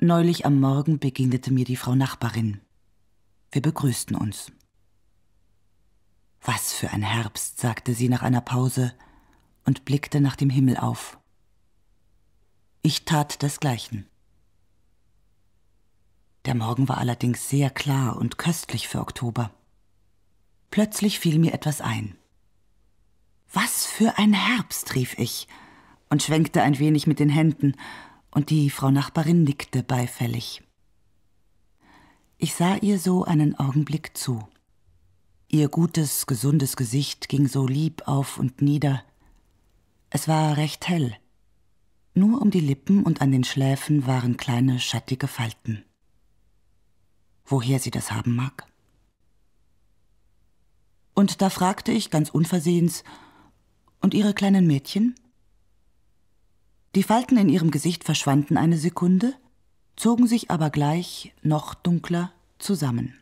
Neulich am Morgen begegnete mir die Frau Nachbarin. Wir begrüßten uns. Was für ein Herbst, sagte sie nach einer Pause und blickte nach dem Himmel auf. Ich tat desgleichen. Der Morgen war allerdings sehr klar und köstlich für Oktober. Plötzlich fiel mir etwas ein. Was für ein Herbst, rief ich und schwenkte ein wenig mit den Händen, und die Frau Nachbarin nickte beifällig. Ich sah ihr so einen Augenblick zu. Ihr gutes, gesundes Gesicht ging so lieb auf und nieder. Es war recht hell. Nur um die Lippen und an den Schläfen waren kleine, schattige Falten. Woher sie das haben mag? Und da fragte ich ganz unversehens, und Ihre kleinen Mädchen? Die Falten in ihrem Gesicht verschwanden eine Sekunde, zogen sich aber gleich noch dunkler zusammen.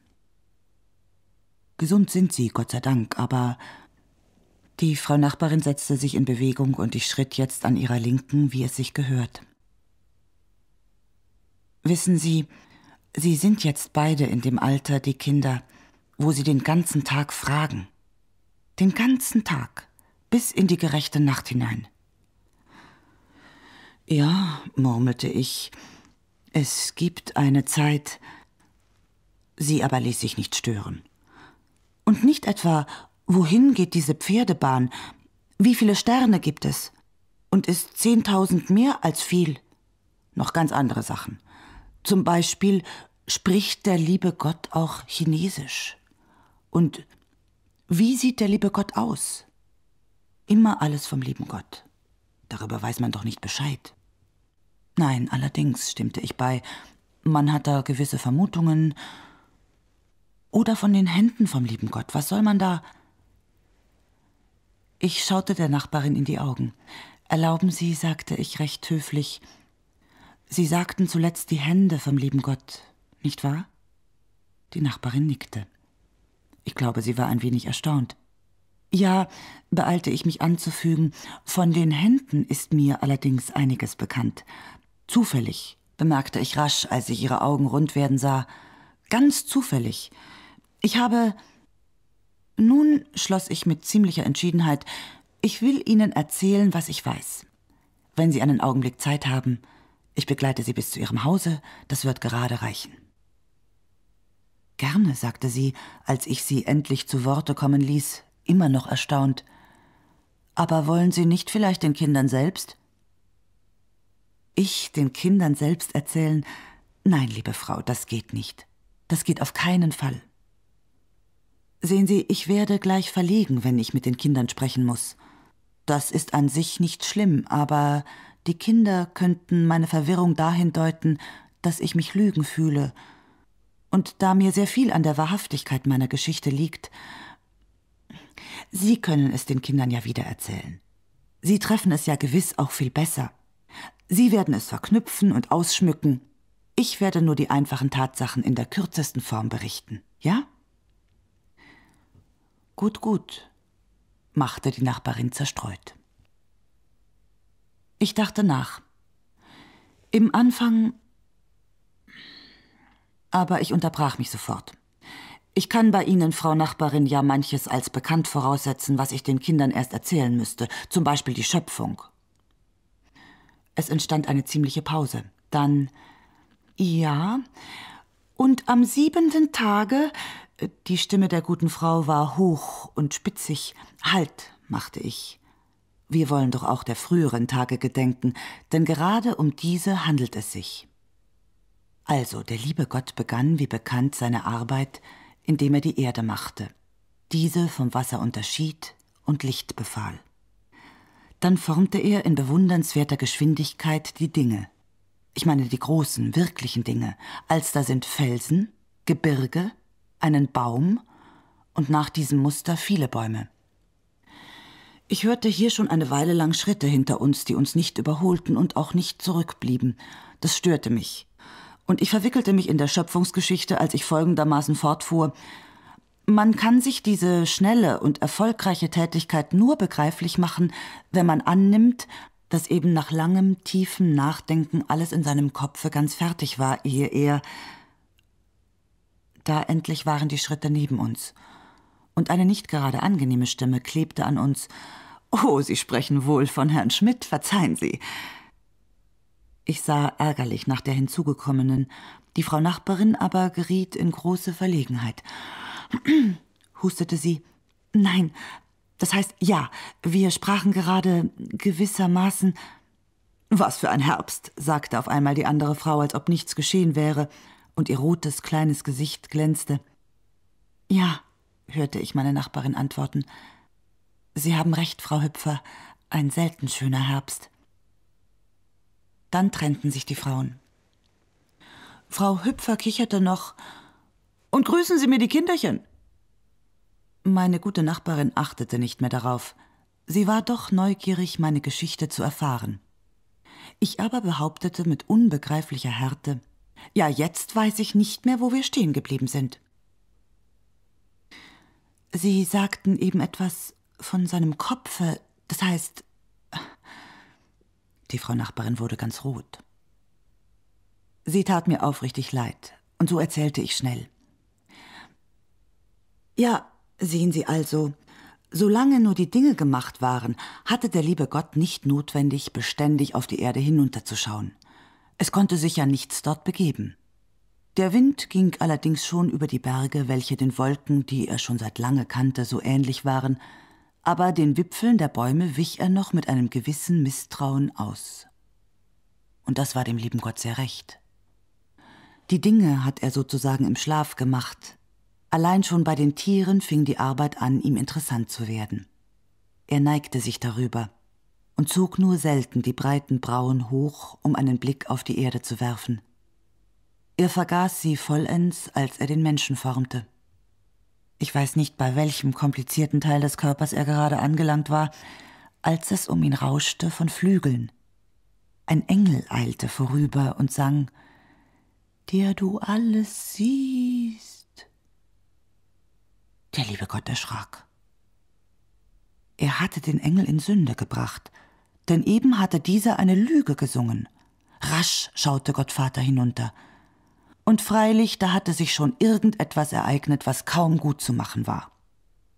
Gesund sind sie, Gott sei Dank, aber die Frau Nachbarin setzte sich in Bewegung und ich schritt jetzt an ihrer Linken, wie es sich gehört. Wissen Sie, Sie sind jetzt beide in dem Alter, die Kinder, wo Sie den ganzen Tag fragen. Den ganzen Tag, bis in die gerechte Nacht hinein. Ja, murmelte ich. Es gibt eine Zeit. Sie aber ließ sich nicht stören. Und nicht etwa, wohin geht diese Pferdebahn? Wie viele Sterne gibt es? Und ist zehntausend mehr als viel? Noch ganz andere Sachen. Zum Beispiel spricht der liebe Gott auch Chinesisch? Und wie sieht der liebe Gott aus? Immer alles vom lieben Gott. Darüber weiß man doch nicht Bescheid. Nein, allerdings, stimmte ich bei. Man hat da gewisse Vermutungen. Oder von den Händen vom lieben Gott. Was soll man da? Ich schaute der Nachbarin in die Augen. Erlauben Sie, sagte ich recht höflich. Sie sagten zuletzt die Hände vom lieben Gott, nicht wahr? Die Nachbarin nickte. Ich glaube, sie war ein wenig erstaunt. Ja, beeilte ich mich anzufügen, von den Händen ist mir allerdings einiges bekannt. Zufällig, bemerkte ich rasch, als ich ihre Augen rund werden sah. Ganz zufällig. Ich habe. Nun, schloss ich mit ziemlicher Entschiedenheit, ich will Ihnen erzählen, was ich weiß. Wenn Sie einen Augenblick Zeit haben, ich begleite Sie bis zu Ihrem Hause, das wird gerade reichen. Gerne, sagte sie, als ich sie endlich zu Worte kommen ließ, immer noch erstaunt. Aber wollen Sie nicht vielleicht den Kindern selbst ich den Kindern selbst erzählen, nein, liebe Frau, das geht nicht. Das geht auf keinen Fall. Sehen Sie, ich werde gleich verlegen, wenn ich mit den Kindern sprechen muss. Das ist an sich nicht schlimm, aber die Kinder könnten meine Verwirrung dahin deuten, dass ich mich lügen fühle. Und da mir sehr viel an der Wahrhaftigkeit meiner Geschichte liegt, Sie können es den Kindern ja wieder erzählen. Sie treffen es ja gewiss auch viel besser. Sie werden es verknüpfen und ausschmücken. Ich werde nur die einfachen Tatsachen in der kürzesten Form berichten, ja? Gut, gut, machte die Nachbarin zerstreut. Ich dachte nach. Im Anfang. Aber ich unterbrach mich sofort. Ich kann bei Ihnen, Frau Nachbarin, ja manches als bekannt voraussetzen, was ich den Kindern erst erzählen müsste, zum Beispiel die Schöpfung es entstand eine ziemliche Pause. Dann ja. Und am siebenten Tage, äh, die Stimme der guten Frau war hoch und spitzig. Halt, machte ich. Wir wollen doch auch der früheren Tage gedenken, denn gerade um diese handelt es sich. Also, der liebe Gott begann, wie bekannt, seine Arbeit, indem er die Erde machte, diese vom Wasser unterschied und Licht befahl. Dann formte er in bewundernswerter Geschwindigkeit die Dinge. Ich meine die großen, wirklichen Dinge. Als da sind Felsen, Gebirge, einen Baum und nach diesem Muster viele Bäume. Ich hörte hier schon eine Weile lang Schritte hinter uns, die uns nicht überholten und auch nicht zurückblieben. Das störte mich. Und ich verwickelte mich in der Schöpfungsgeschichte, als ich folgendermaßen fortfuhr. Man kann sich diese schnelle und erfolgreiche Tätigkeit nur begreiflich machen, wenn man annimmt, dass eben nach langem, tiefem Nachdenken alles in seinem Kopfe ganz fertig war, ehe er. Da endlich waren die Schritte neben uns. Und eine nicht gerade angenehme Stimme klebte an uns. Oh, Sie sprechen wohl von Herrn Schmidt, verzeihen Sie. Ich sah ärgerlich nach der hinzugekommenen. Die Frau Nachbarin aber geriet in große Verlegenheit. hustete sie. Nein, das heißt ja, wir sprachen gerade gewissermaßen. Was für ein Herbst, sagte auf einmal die andere Frau, als ob nichts geschehen wäre, und ihr rotes kleines Gesicht glänzte. Ja, hörte ich meine Nachbarin antworten. Sie haben recht, Frau Hüpfer, ein selten schöner Herbst. Dann trennten sich die Frauen. Frau Hüpfer kicherte noch und grüßen Sie mir die Kinderchen. Meine gute Nachbarin achtete nicht mehr darauf. Sie war doch neugierig, meine Geschichte zu erfahren. Ich aber behauptete mit unbegreiflicher Härte, ja, jetzt weiß ich nicht mehr, wo wir stehen geblieben sind. Sie sagten eben etwas von seinem Kopfe, das heißt. Die Frau Nachbarin wurde ganz rot. Sie tat mir aufrichtig leid, und so erzählte ich schnell. Ja, sehen Sie also, solange nur die Dinge gemacht waren, hatte der liebe Gott nicht notwendig, beständig auf die Erde hinunterzuschauen. Es konnte sich ja nichts dort begeben. Der Wind ging allerdings schon über die Berge, welche den Wolken, die er schon seit lange kannte, so ähnlich waren, aber den Wipfeln der Bäume wich er noch mit einem gewissen Misstrauen aus. Und das war dem lieben Gott sehr recht. Die Dinge hat er sozusagen im Schlaf gemacht, Allein schon bei den Tieren fing die Arbeit an, ihm interessant zu werden. Er neigte sich darüber und zog nur selten die breiten Brauen hoch, um einen Blick auf die Erde zu werfen. Er vergaß sie vollends, als er den Menschen formte. Ich weiß nicht, bei welchem komplizierten Teil des Körpers er gerade angelangt war, als es um ihn rauschte von Flügeln. Ein Engel eilte vorüber und sang Der du alles siehst der liebe Gott erschrak. Er hatte den Engel in Sünde gebracht, denn eben hatte dieser eine Lüge gesungen. Rasch schaute Gottvater hinunter. Und freilich, da hatte sich schon irgendetwas ereignet, was kaum gut zu machen war.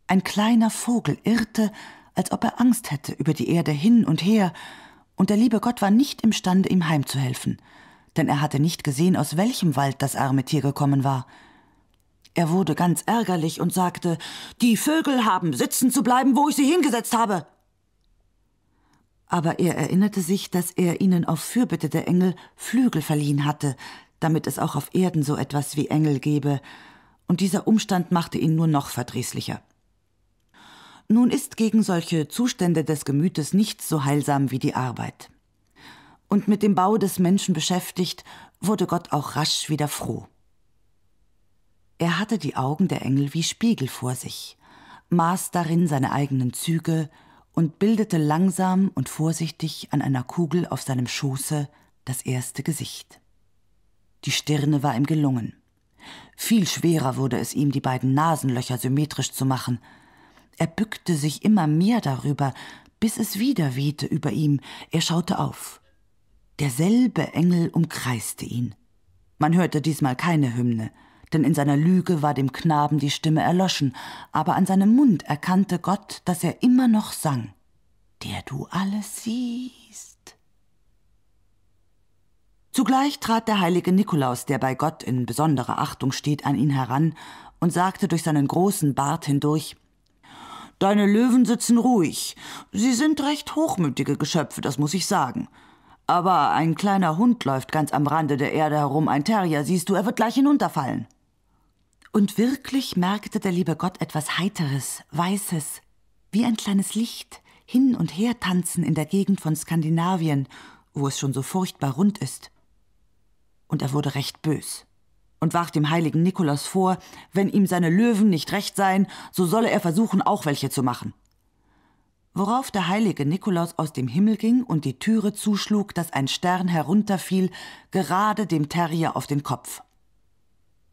Ein kleiner Vogel irrte, als ob er Angst hätte, über die Erde hin und her, und der liebe Gott war nicht imstande, ihm heimzuhelfen, denn er hatte nicht gesehen, aus welchem Wald das arme Tier gekommen war. Er wurde ganz ärgerlich und sagte, die Vögel haben sitzen zu bleiben, wo ich sie hingesetzt habe. Aber er erinnerte sich, dass er ihnen auf Fürbitte der Engel Flügel verliehen hatte, damit es auch auf Erden so etwas wie Engel gebe, und dieser Umstand machte ihn nur noch verdrießlicher. Nun ist gegen solche Zustände des Gemütes nichts so heilsam wie die Arbeit. Und mit dem Bau des Menschen beschäftigt, wurde Gott auch rasch wieder froh. Er hatte die Augen der Engel wie Spiegel vor sich, maß darin seine eigenen Züge und bildete langsam und vorsichtig an einer Kugel auf seinem Schoße das erste Gesicht. Die Stirne war ihm gelungen. Viel schwerer wurde es ihm, die beiden Nasenlöcher symmetrisch zu machen. Er bückte sich immer mehr darüber, bis es wieder wehte über ihm. Er schaute auf. Derselbe Engel umkreiste ihn. Man hörte diesmal keine Hymne, denn in seiner Lüge war dem Knaben die Stimme erloschen, aber an seinem Mund erkannte Gott, dass er immer noch sang, der du alles siehst. Zugleich trat der heilige Nikolaus, der bei Gott in besonderer Achtung steht, an ihn heran und sagte durch seinen großen Bart hindurch Deine Löwen sitzen ruhig. Sie sind recht hochmütige Geschöpfe, das muss ich sagen. Aber ein kleiner Hund läuft ganz am Rande der Erde herum, ein Terrier, siehst du, er wird gleich hinunterfallen. Und wirklich merkte der liebe Gott etwas Heiteres, Weißes, wie ein kleines Licht, hin und her tanzen in der Gegend von Skandinavien, wo es schon so furchtbar rund ist. Und er wurde recht bös und warf dem heiligen Nikolaus vor, wenn ihm seine Löwen nicht recht seien, so solle er versuchen, auch welche zu machen. Worauf der heilige Nikolaus aus dem Himmel ging und die Türe zuschlug, dass ein Stern herunterfiel, gerade dem Terrier auf den Kopf.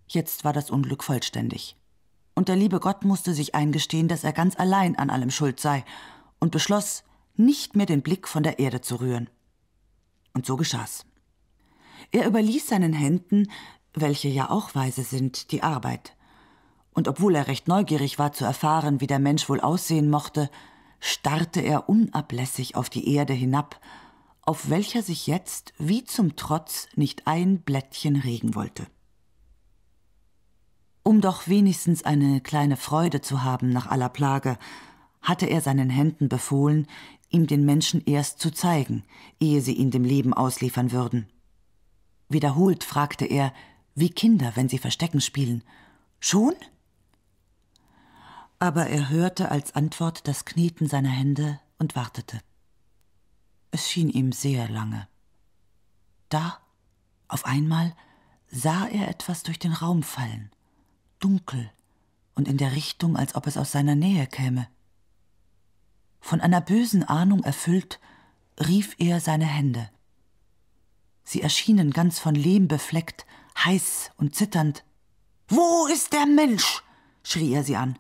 Jetzt war das Unglück vollständig. Und der liebe Gott musste sich eingestehen, dass er ganz allein an allem schuld sei und beschloss, nicht mehr den Blick von der Erde zu rühren. Und so geschah's. Er überließ seinen Händen, welche ja auch weise sind, die Arbeit. Und obwohl er recht neugierig war zu erfahren, wie der Mensch wohl aussehen mochte, starrte er unablässig auf die Erde hinab, auf welcher sich jetzt wie zum Trotz nicht ein Blättchen regen wollte. Um doch wenigstens eine kleine Freude zu haben nach aller Plage, hatte er seinen Händen befohlen, ihm den Menschen erst zu zeigen, ehe sie ihn dem Leben ausliefern würden. Wiederholt fragte er, wie Kinder, wenn sie Verstecken spielen. Schon? Aber er hörte als Antwort das Kneten seiner Hände und wartete. Es schien ihm sehr lange. Da, auf einmal, sah er etwas durch den Raum fallen dunkel und in der Richtung, als ob es aus seiner Nähe käme. Von einer bösen Ahnung erfüllt, rief er seine Hände. Sie erschienen ganz von Lehm befleckt, heiß und zitternd. Wo ist der Mensch? schrie er sie an.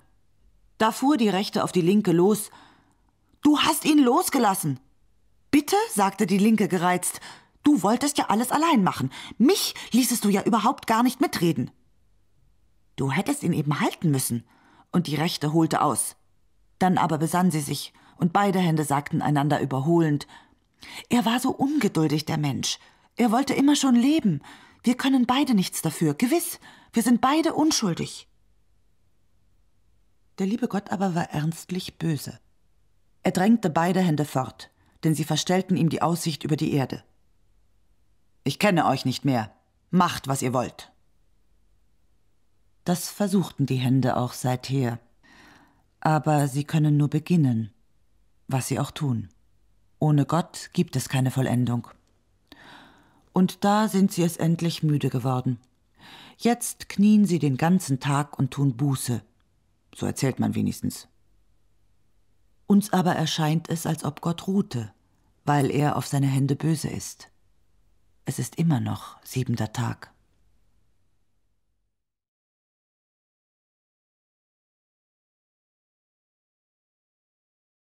Da fuhr die Rechte auf die Linke los. Du hast ihn losgelassen. Bitte, sagte die Linke gereizt, du wolltest ja alles allein machen. Mich ließest du ja überhaupt gar nicht mitreden. Du hättest ihn eben halten müssen. Und die Rechte holte aus. Dann aber besann sie sich, und beide Hände sagten einander überholend Er war so ungeduldig, der Mensch. Er wollte immer schon leben. Wir können beide nichts dafür, gewiss. Wir sind beide unschuldig. Der liebe Gott aber war ernstlich böse. Er drängte beide Hände fort, denn sie verstellten ihm die Aussicht über die Erde. Ich kenne euch nicht mehr. Macht, was ihr wollt. Das versuchten die Hände auch seither. Aber sie können nur beginnen, was sie auch tun. Ohne Gott gibt es keine Vollendung. Und da sind sie es endlich müde geworden. Jetzt knien sie den ganzen Tag und tun Buße. So erzählt man wenigstens. Uns aber erscheint es, als ob Gott ruhte, weil er auf seine Hände böse ist. Es ist immer noch siebender Tag.